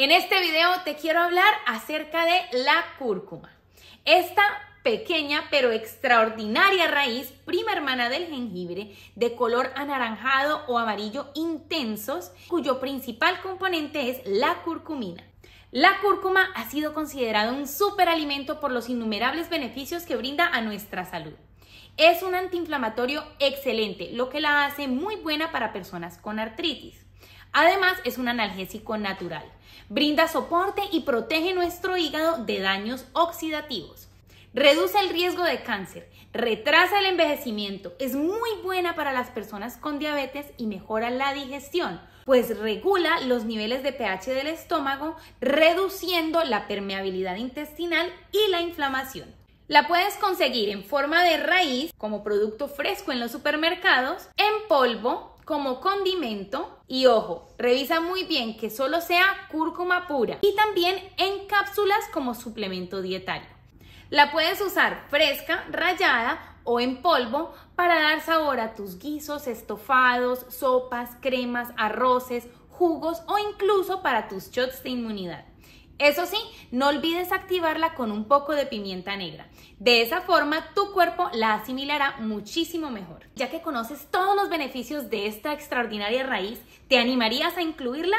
En este video te quiero hablar acerca de la cúrcuma. Esta pequeña pero extraordinaria raíz, prima hermana del jengibre, de color anaranjado o amarillo intensos, cuyo principal componente es la curcumina. La cúrcuma ha sido considerada un superalimento por los innumerables beneficios que brinda a nuestra salud. Es un antiinflamatorio excelente, lo que la hace muy buena para personas con artritis. Además, es un analgésico natural. Brinda soporte y protege nuestro hígado de daños oxidativos. Reduce el riesgo de cáncer, retrasa el envejecimiento, es muy buena para las personas con diabetes y mejora la digestión, pues regula los niveles de pH del estómago, reduciendo la permeabilidad intestinal y la inflamación. La puedes conseguir en forma de raíz, como producto fresco en los supermercados, en polvo como condimento y ojo, revisa muy bien que solo sea cúrcuma pura y también en cápsulas como suplemento dietario. La puedes usar fresca, rallada o en polvo para dar sabor a tus guisos, estofados, sopas, cremas, arroces, jugos o incluso para tus shots de inmunidad. Eso sí, no olvides activarla con un poco de pimienta negra. De esa forma, tu cuerpo la asimilará muchísimo mejor. Ya que conoces todos los beneficios de esta extraordinaria raíz, ¿te animarías a incluirla?